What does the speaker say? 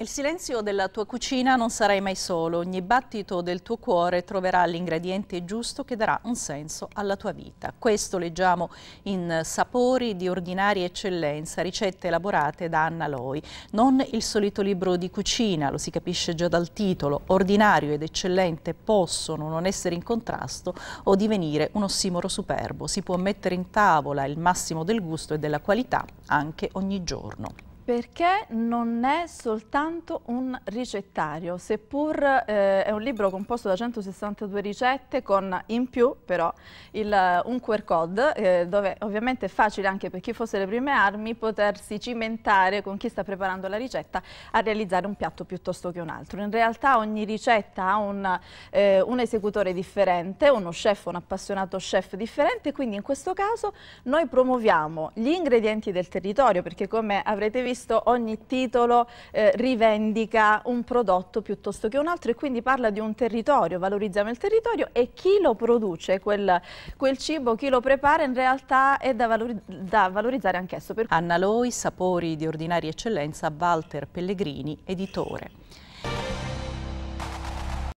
Il silenzio della tua cucina non sarai mai solo, ogni battito del tuo cuore troverà l'ingrediente giusto che darà un senso alla tua vita. Questo leggiamo in Sapori di ordinaria eccellenza, ricette elaborate da Anna Loi. Non il solito libro di cucina, lo si capisce già dal titolo, ordinario ed eccellente possono non essere in contrasto o divenire un ossimoro superbo. Si può mettere in tavola il massimo del gusto e della qualità anche ogni giorno perché non è soltanto un ricettario, seppur eh, è un libro composto da 162 ricette con in più però il, un QR code eh, dove ovviamente è facile anche per chi fosse le prime armi potersi cimentare con chi sta preparando la ricetta a realizzare un piatto piuttosto che un altro. In realtà ogni ricetta ha un, eh, un esecutore differente, uno chef, un appassionato chef differente, quindi in questo caso noi promuoviamo gli ingredienti del territorio perché come avrete visto visto ogni titolo eh, rivendica un prodotto piuttosto che un altro e quindi parla di un territorio, valorizziamo il territorio e chi lo produce, quel, quel cibo, chi lo prepara in realtà è da, valori da valorizzare anch'esso. Per... Anna Loi, Sapori di ordinaria eccellenza, Walter Pellegrini, editore.